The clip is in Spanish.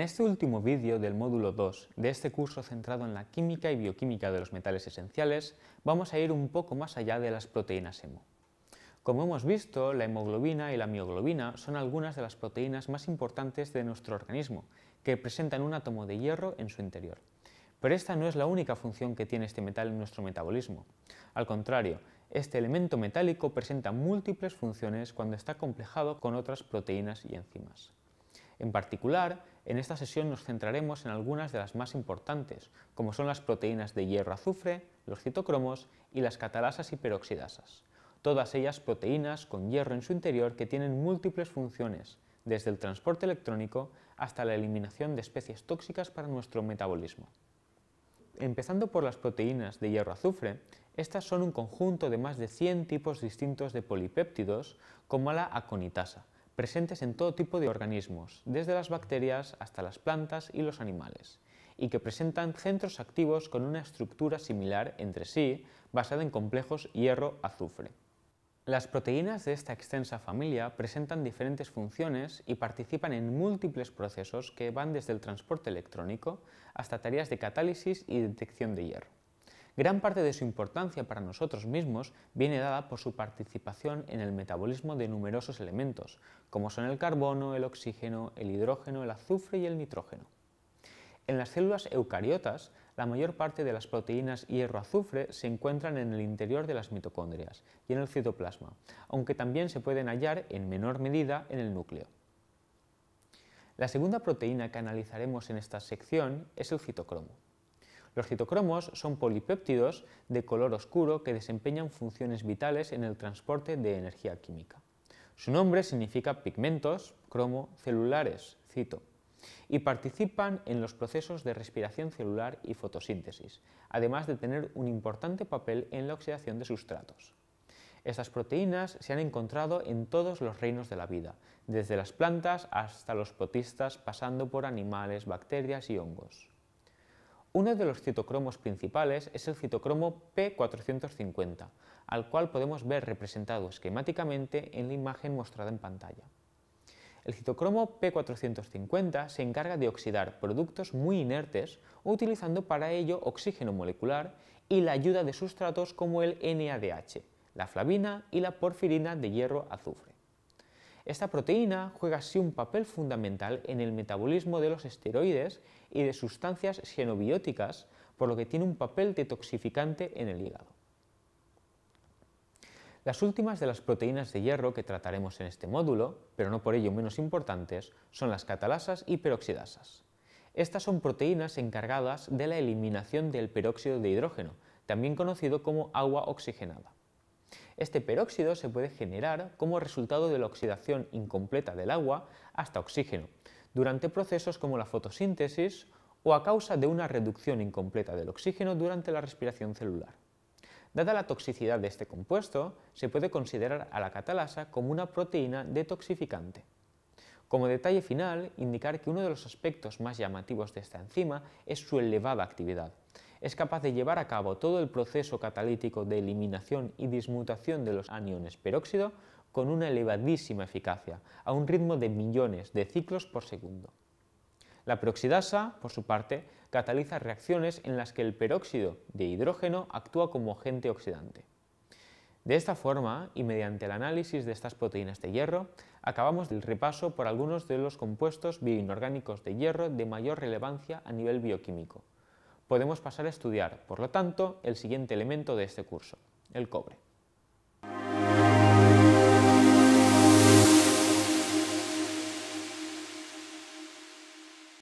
En este último vídeo del módulo 2 de este curso centrado en la química y bioquímica de los metales esenciales, vamos a ir un poco más allá de las proteínas hemo. Como hemos visto, la hemoglobina y la mioglobina son algunas de las proteínas más importantes de nuestro organismo, que presentan un átomo de hierro en su interior. Pero esta no es la única función que tiene este metal en nuestro metabolismo. Al contrario, este elemento metálico presenta múltiples funciones cuando está complejado con otras proteínas y enzimas. En particular, en esta sesión nos centraremos en algunas de las más importantes, como son las proteínas de hierro-azufre, los citocromos y las catalasas y peroxidasas. Todas ellas proteínas con hierro en su interior que tienen múltiples funciones, desde el transporte electrónico hasta la eliminación de especies tóxicas para nuestro metabolismo. Empezando por las proteínas de hierro-azufre, estas son un conjunto de más de 100 tipos distintos de polipéptidos como la aconitasa, presentes en todo tipo de organismos, desde las bacterias hasta las plantas y los animales, y que presentan centros activos con una estructura similar entre sí, basada en complejos hierro-azufre. Las proteínas de esta extensa familia presentan diferentes funciones y participan en múltiples procesos que van desde el transporte electrónico hasta tareas de catálisis y detección de hierro. Gran parte de su importancia para nosotros mismos viene dada por su participación en el metabolismo de numerosos elementos, como son el carbono, el oxígeno, el hidrógeno, el azufre y el nitrógeno. En las células eucariotas, la mayor parte de las proteínas hierro-azufre se encuentran en el interior de las mitocondrias y en el citoplasma, aunque también se pueden hallar en menor medida en el núcleo. La segunda proteína que analizaremos en esta sección es el citocromo. Los citocromos son polipéptidos de color oscuro que desempeñan funciones vitales en el transporte de energía química. Su nombre significa pigmentos cromo-celulares, cito, y participan en los procesos de respiración celular y fotosíntesis, además de tener un importante papel en la oxidación de sustratos. Estas proteínas se han encontrado en todos los reinos de la vida, desde las plantas hasta los protistas, pasando por animales, bacterias y hongos. Uno de los citocromos principales es el citocromo P450, al cual podemos ver representado esquemáticamente en la imagen mostrada en pantalla. El citocromo P450 se encarga de oxidar productos muy inertes utilizando para ello oxígeno molecular y la ayuda de sustratos como el NADH, la flavina y la porfirina de hierro azufre. Esta proteína juega así un papel fundamental en el metabolismo de los esteroides y de sustancias xenobióticas, por lo que tiene un papel detoxificante en el hígado. Las últimas de las proteínas de hierro que trataremos en este módulo, pero no por ello menos importantes, son las catalasas y peroxidasas. Estas son proteínas encargadas de la eliminación del peróxido de hidrógeno, también conocido como agua oxigenada. Este peróxido se puede generar como resultado de la oxidación incompleta del agua hasta oxígeno, durante procesos como la fotosíntesis o a causa de una reducción incompleta del oxígeno durante la respiración celular. Dada la toxicidad de este compuesto, se puede considerar a la catalasa como una proteína detoxificante. Como detalle final, indicar que uno de los aspectos más llamativos de esta enzima es su elevada actividad, es capaz de llevar a cabo todo el proceso catalítico de eliminación y dismutación de los aniones peróxido con una elevadísima eficacia, a un ritmo de millones de ciclos por segundo. La peroxidasa, por su parte, cataliza reacciones en las que el peróxido de hidrógeno actúa como agente oxidante. De esta forma, y mediante el análisis de estas proteínas de hierro, acabamos el repaso por algunos de los compuestos bioinorgánicos de hierro de mayor relevancia a nivel bioquímico podemos pasar a estudiar, por lo tanto, el siguiente elemento de este curso, el cobre.